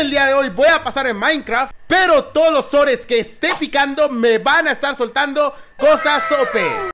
el día de hoy voy a pasar en Minecraft Pero todos los ores que esté picando me van a estar soltando cosas sope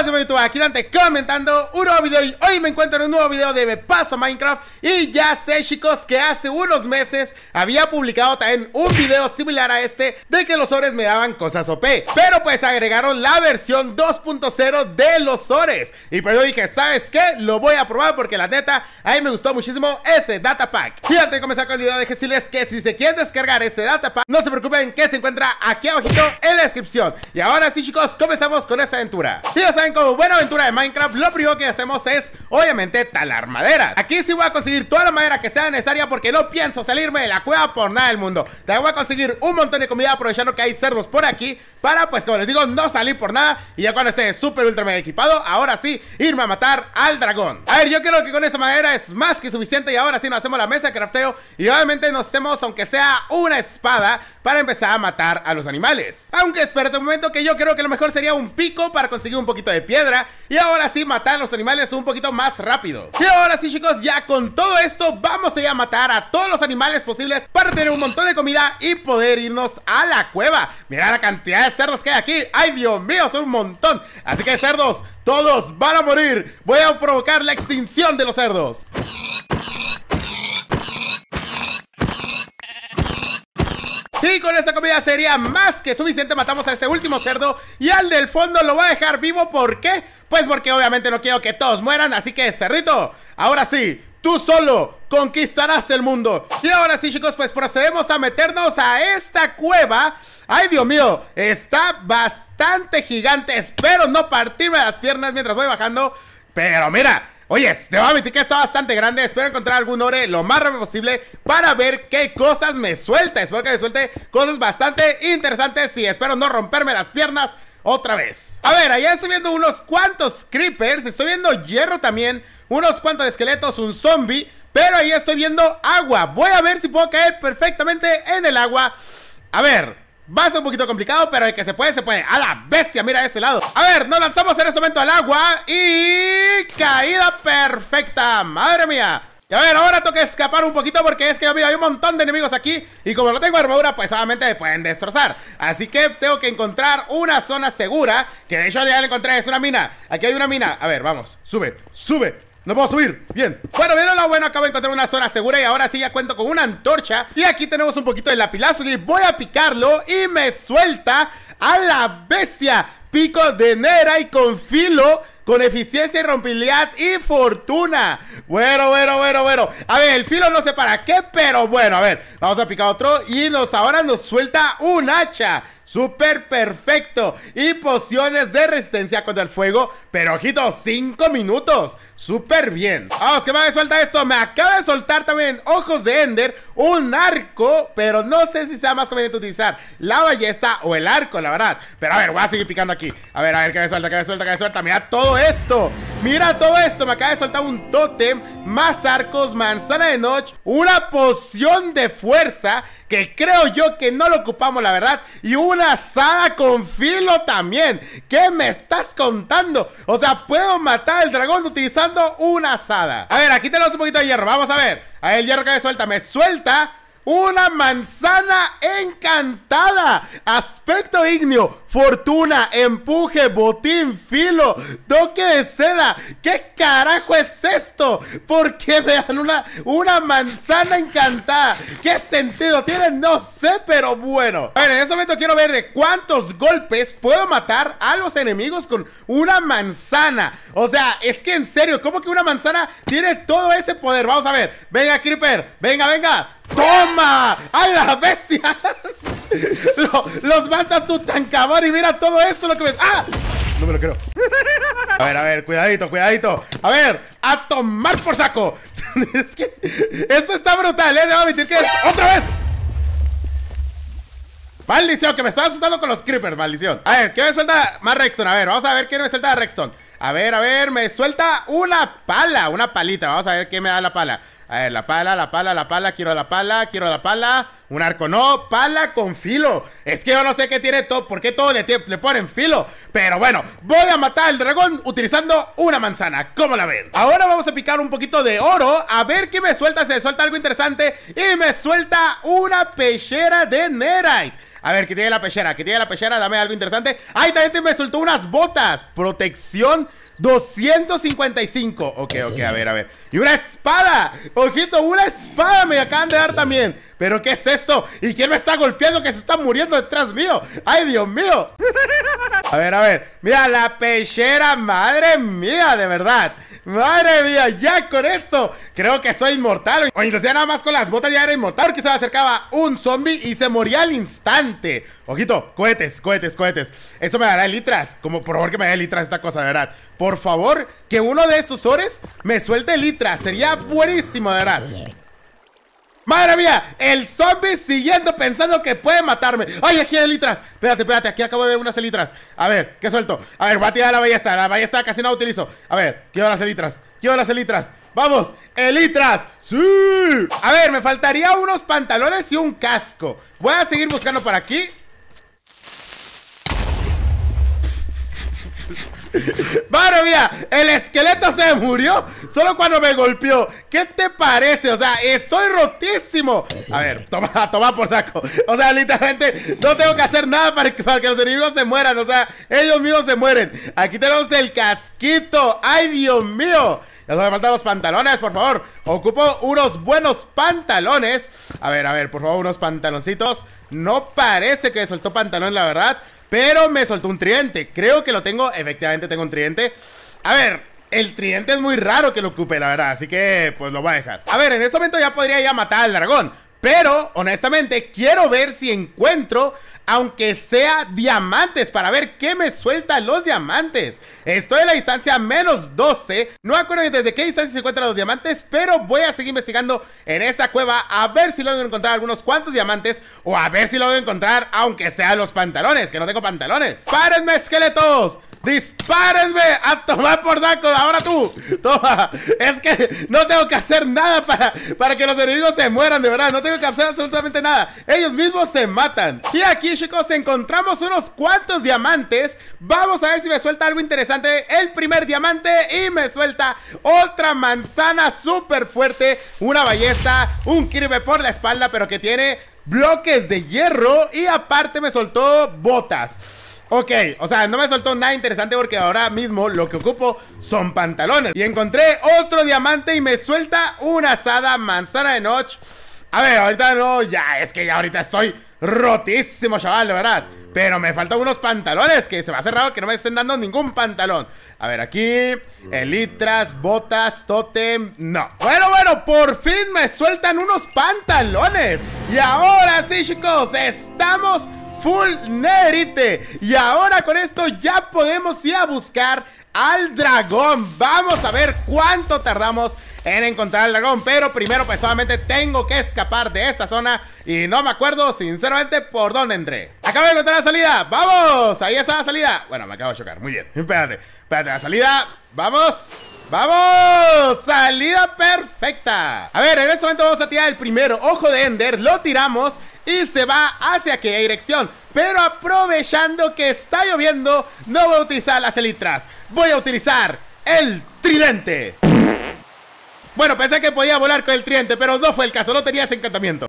Hola, soy YouTube, aquí Dante comentando un nuevo video y hoy me encuentro en un nuevo video de Me Paso Minecraft Y ya sé chicos que hace unos meses había publicado también un video similar a este De que los ores me daban cosas OP Pero pues agregaron la versión 2.0 de los ores Y pues yo dije, ¿sabes qué? Lo voy a probar porque la neta, a mí me gustó muchísimo ese data pack Y antes de comenzar con el video, decirles que si se quieren descargar este data pack No se preocupen que se encuentra aquí abajo en la descripción Y ahora sí chicos, comenzamos con esta aventura Y ya saben como buena aventura de Minecraft, lo primero que hacemos es, obviamente, talar madera. Aquí sí voy a conseguir toda la madera que sea necesaria porque no pienso salirme de la cueva por nada del mundo. También voy a conseguir un montón de comida aprovechando que hay cerdos por aquí para, pues como les digo, no salir por nada. Y ya cuando esté súper ultra mega equipado, ahora sí, irme a matar al dragón. A ver, yo creo que con esta madera es más que suficiente y ahora sí nos hacemos la mesa de crafteo y obviamente nos hacemos, aunque sea una espada, para empezar a matar a los animales. Aunque espérate un momento que yo creo que lo mejor sería un pico para conseguir un poquito de piedra y ahora sí matar los animales un poquito más rápido. Y ahora sí chicos, ya con todo esto vamos a ir a matar a todos los animales posibles para tener un montón de comida y poder irnos a la cueva. Mira la cantidad de cerdos que hay aquí. ¡Ay, Dios mío! Son un montón. Así que cerdos, todos van a morir. Voy a provocar la extinción de los cerdos. Y con esta comida sería más que suficiente. Matamos a este último cerdo. Y al del fondo lo voy a dejar vivo. ¿Por qué? Pues porque obviamente no quiero que todos mueran. Así que, cerdito, ahora sí, tú solo conquistarás el mundo. Y ahora sí, chicos, pues procedemos a meternos a esta cueva. Ay, Dios mío, está bastante gigante. Espero no partirme las piernas mientras voy bajando. Pero mira, Oye, te voy a admitir que está bastante grande. Espero encontrar algún ore lo más rápido posible para ver qué cosas me suelta. Espero que me suelte cosas bastante interesantes y espero no romperme las piernas otra vez. A ver, allá estoy viendo unos cuantos creepers. Estoy viendo hierro también. Unos cuantos esqueletos, un zombie. Pero ahí estoy viendo agua. Voy a ver si puedo caer perfectamente en el agua. A ver, Va a ser un poquito complicado, pero el que se puede, se puede. ¡A la bestia! Mira ese lado. A ver, nos lanzamos en este momento al agua. Y... Caída perfecta. ¡Madre mía! Y a ver, ahora que escapar un poquito porque es que, amigo, hay un montón de enemigos aquí Y como no tengo armadura, pues solamente me pueden destrozar Así que tengo que encontrar una zona segura Que de hecho ya la encontré, es una mina Aquí hay una mina, a ver, vamos, sube, sube, no a subir. Bien. Bueno, bien, lo bueno, acabo de encontrar una zona segura y ahora sí ya cuento con una antorcha. Y aquí tenemos un poquito de Y Voy a picarlo y me suelta a la bestia. Pico de Nera y con filo con eficiencia y rompibilidad y fortuna. Bueno, bueno, bueno, bueno. A ver, el filo no sé para qué, pero bueno, a ver, vamos a picar otro y nos ahora nos suelta un hacha. Súper perfecto. Y pociones de resistencia contra el fuego. Pero ojito, 5 minutos. Súper bien. Vamos, ah, que me suelta esto. Me acaba de soltar también ojos de Ender. Un arco. Pero no sé si sea más conveniente utilizar la ballesta o el arco, la verdad. Pero a ver, voy a seguir picando aquí. A ver, a ver, que me suelta, que me suelta, que me suelta. Mira todo esto. Mira todo esto. Me acaba de soltar un tótem. Más arcos, manzana de noche. Una poción de fuerza que creo yo que no lo ocupamos, la verdad. Y una asada con filo también. ¿Qué me estás contando? O sea, puedo matar al dragón utilizando una asada. A ver, aquí tenemos un poquito de hierro. Vamos a ver. A ver, el hierro que me suelta. Me suelta una manzana encantada, aspecto ignio, fortuna, empuje, botín, filo, toque de seda. ¿Qué carajo es esto? ¿Por qué me dan una, una manzana encantada? ¿Qué sentido tiene? No sé, pero bueno. A en este momento quiero ver de cuántos golpes puedo matar a los enemigos con una manzana. O sea, es que en serio, ¿cómo que una manzana tiene todo ese poder? Vamos a ver. Venga, Creeper. Venga, venga. ¡Toma! ¡A la bestia! los mata tu tancabón y mira todo esto lo que ves. ¡Ah! No me lo creo. A ver, a ver, cuidadito, cuidadito. A ver, a tomar por saco. esto está brutal, ¿eh? Debo admitir que. ¡Otra vez! Maldición, que me estoy asustando con los creepers, maldición. A ver, ¿qué me suelta más Rexton? A ver, vamos a ver qué me suelta Rexton. A ver, a ver, me suelta una pala, una palita. Vamos a ver qué me da la pala. A ver, la pala, la pala, la pala, quiero la pala, quiero la pala. Un arco, no, pala con filo. Es que yo no sé qué tiene todo, por qué todo le, le ponen filo. Pero bueno, voy a matar al dragón utilizando una manzana. como la ven? Ahora vamos a picar un poquito de oro. A ver qué me suelta. Se suelta algo interesante. Y me suelta una pechera de nerai a ver, que tiene la pechera, que tiene la pechera, dame algo interesante. ¡Ay, también me soltó unas botas! Protección 255. Ok, ok, a ver, a ver. Y una espada. Ojito, una espada me acaban de dar también. ¿Pero qué es esto? ¿Y quién me está golpeando que se está muriendo detrás mío? ¡Ay, Dios mío! A ver, a ver. Mira, la pechera, madre mía, de verdad. Madre mía, ya con esto. Creo que soy inmortal. O ya nada más con las botas ya era inmortal. Que se me acercaba un zombie y se moría al instante. Ojito, cohetes, cohetes, cohetes. Esto me dará litras. Como por favor que me dé litras esta cosa, de verdad. Por favor, que uno de estos ores me suelte litras. Sería buenísimo, de verdad. Madre mía, el zombie siguiendo pensando que puede matarme. ¡Ay, aquí hay elitras! Espérate, espérate, aquí acabo de ver unas elitras. A ver, ¿qué suelto? A ver, voy a tirar la ballesta. La ballesta casi no la utilizo. A ver, quiero las elitras. Quiero las elitras. ¡Vamos! ¡Elitras! ¡Sí! A ver, me faltaría unos pantalones y un casco. Voy a seguir buscando por aquí. Bueno, mira, el esqueleto se murió solo cuando me golpeó. ¿Qué te parece? O sea, estoy rotísimo. A ver, toma, toma por saco. O sea, literalmente no tengo que hacer nada para para que los enemigos se mueran. O sea, ellos mismos se mueren. Aquí tenemos el casquito. ¡Ay, Dios mío! Ya me faltan los pantalones, por favor. Ocupo unos buenos pantalones. A ver, a ver, por favor, unos pantaloncitos. No parece que soltó pantalón, la verdad. Pero me soltó un tridente. Creo que lo tengo. Efectivamente, tengo un tridente. A ver, el tridente es muy raro que lo ocupe, la verdad, así que pues lo va a dejar. A ver, en este momento ya podría ya matar al dragón. Pero, honestamente, quiero ver si encuentro, aunque sea diamantes, para ver qué me sueltan los diamantes. Estoy a la distancia menos 12. No acuerdo desde qué distancia se encuentran los diamantes, pero voy a seguir investigando en esta cueva a ver si a encontrar algunos cuantos diamantes o a ver si lo voy a encontrar, aunque sea los pantalones, que no tengo pantalones. ¡Párenme, esqueletos! ¡Dispárenme! ¡A ah, tomar por saco! ¡Ahora tú! ¡Toma! Es que no tengo que hacer nada para, para que los enemigos se mueran, de verdad. No tengo que hacer absolutamente nada. Ellos mismos se matan. Y aquí, chicos, encontramos unos cuantos diamantes. Vamos a ver si me suelta algo interesante. El primer diamante y me suelta otra manzana súper fuerte. Una ballesta, un kirbe por la espalda, pero que tiene bloques de hierro. Y aparte me soltó botas. Ok, o sea, no me soltó nada interesante porque ahora mismo lo que ocupo son pantalones. Y encontré otro diamante y me suelta una asada manzana de noche. A ver, ahorita no, ya, es que ya ahorita estoy rotísimo, chaval, de verdad. Pero me faltan unos pantalones que se me ha cerrado que no me estén dando ningún pantalón. A ver, aquí, elitras, botas, totem, no. Bueno, bueno, por fin me sueltan unos pantalones. Y ahora sí, chicos, estamos Full Nerite. Y ahora con esto ya podemos ir a buscar al dragón. Vamos a ver cuánto tardamos en encontrar al dragón. Pero primero pues solamente tengo que escapar de esta zona. Y no me acuerdo sinceramente por dónde entré. Acabo de encontrar la salida. ¡Vamos! Ahí está la salida. Bueno, me acabo de chocar. Muy bien. Espérate. Espérate, la salida. ¡Vamos! ¡Vamos! ¡Salida perfecta! A ver, en este momento vamos a tirar el primero Ojo de Ender, lo tiramos y se va hacia qué dirección. Pero aprovechando que está lloviendo, no voy a utilizar las elitras. Voy a utilizar el tridente. Bueno, pensé que podía volar con el tridente, pero no fue el caso, no tenía ese encantamiento.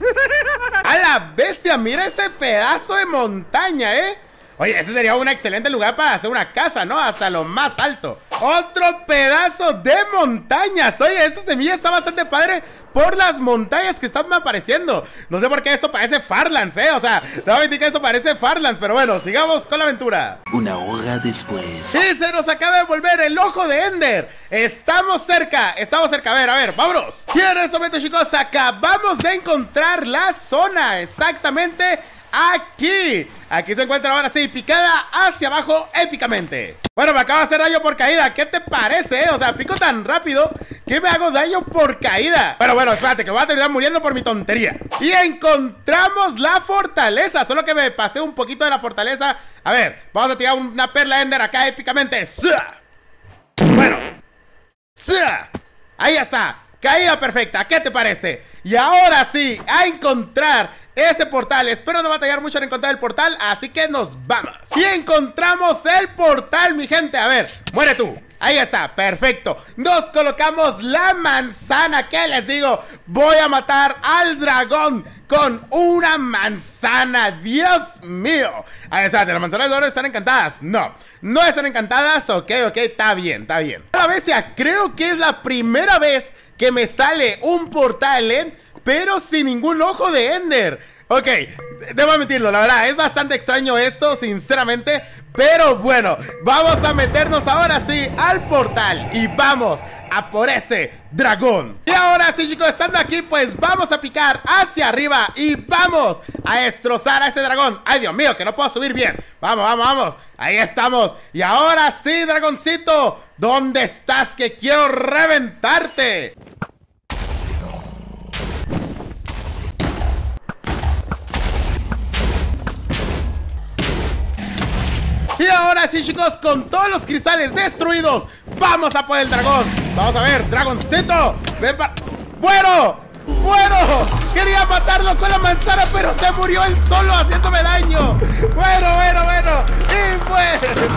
A la bestia, mira este pedazo de montaña, ¿eh? Oye, ese sería un excelente lugar para hacer una casa, ¿no? Hasta lo más alto. Otro pedazo de montañas. Oye, esta semilla está bastante padre por las montañas que están apareciendo. No sé por qué esto parece Farlands, ¿eh? O sea, no me a que esto parece Farlands, pero bueno, sigamos con la aventura. Una hora después. ¡Sí! se nos acaba de volver el ojo de Ender. Estamos cerca, estamos cerca. A ver, a ver, vámonos. Y en este momento, chicos, acabamos de encontrar la zona. Exactamente aquí. Aquí se encuentra ahora sí, picada hacia abajo épicamente. Bueno, me acaba de hacer daño por caída. ¿Qué te parece? Eh? O sea, pico tan rápido que me hago daño por caída. Pero bueno, espérate, que voy a terminar muriendo por mi tontería. Y encontramos la fortaleza. Solo que me pasé un poquito de la fortaleza. A ver, vamos a tirar una perla ender acá épicamente. Bueno. Ahí está. Caída perfecta, ¿qué te parece? Y ahora sí, a encontrar ese portal. Espero no batallar mucho en encontrar el portal, así que nos vamos. Y encontramos el portal, mi gente. A ver, muere tú. Ahí está, perfecto. Nos colocamos la manzana. ¿Qué les digo? Voy a matar al dragón con una manzana. Dios mío. Ahí ¿de las manzanas de oro están encantadas. No, no están encantadas. Ok, ok, está bien, está bien. La bestia, creo que es la primera vez que me sale un portal ¿eh? pero sin ningún ojo de Ender. Ok, debo admitirlo, la verdad, es bastante extraño esto, sinceramente. Pero bueno, vamos a meternos ahora sí al portal y vamos a por ese dragón. Y ahora sí, chicos, estando aquí, pues vamos a picar hacia arriba y vamos a destrozar a ese dragón. Ay, Dios mío, que no puedo subir bien. Vamos, vamos, vamos. Ahí estamos. Y ahora sí, dragoncito, ¿dónde estás que quiero reventarte? Y ahora sí, chicos, con todos los cristales destruidos, vamos a por el dragón. Vamos a ver, dragoncito, ¡Bueno! ¡Bueno! Quería matarlo con la manzana, pero se murió él solo haciéndome daño. Bueno, bueno, bueno. Y bueno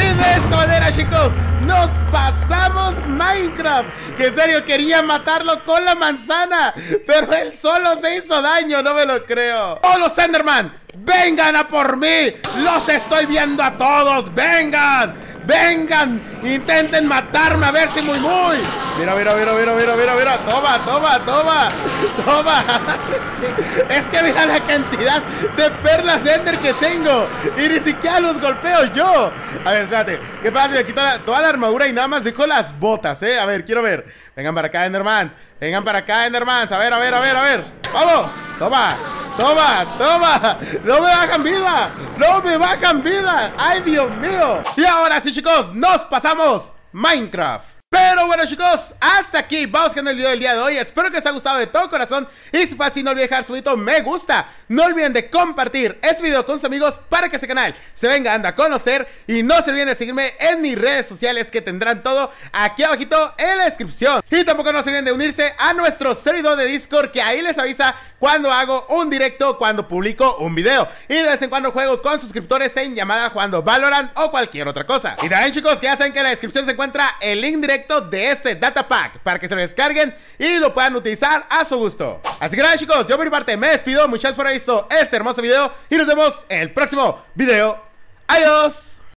Y de esta manera, chicos, nos pasamos Minecraft. Que en serio quería matarlo con la manzana. Pero él solo se hizo daño, no me lo creo. ¡Oh, los Enderman! Vengan a por mí. Los estoy viendo a todos. Vengan. Vengan. Intenten matarme a ver si muy muy. Mira, mira, mira, mira, mira, mira, mira. Toma, toma, toma. Toma. Es que, mira la cantidad de perlas de Ender que tengo. Y ni siquiera los golpeo yo. A ver, espérate. ¿Qué pasa me quito toda la armadura y nada más dejo las botas, eh? A ver, quiero ver. Vengan para acá, Enderman. Vengan para acá, Enderman. A ver, a ver, a ver, a ver. Vamos. Toma. Toma, toma. No me bajan vida. No me bajan vida. Ay, Dios mío. Y ahora sí, chicos, nos pasamos Minecraft. Pero bueno chicos, hasta aquí vamos con el video del día de hoy Espero que les haya gustado de todo corazón Y si fue así no olviden dejar su me gusta No olviden de compartir este video con sus amigos Para que este canal se venga a conocer Y no se olviden de seguirme en mis redes sociales Que tendrán todo aquí abajito en la descripción Y tampoco no se olviden de unirse a nuestro servidor de Discord Que ahí les avisa cuando hago un directo Cuando publico un video Y de vez en cuando juego con suscriptores en llamada cuando Valorant o cualquier otra cosa Y también chicos ya saben que en la descripción se encuentra el link directo de este data pack para que se lo descarguen y lo puedan utilizar a su gusto. Así que nada chicos, yo por mi parte me despido, muchas gracias por haber visto este hermoso video y nos vemos en el próximo video. Adiós.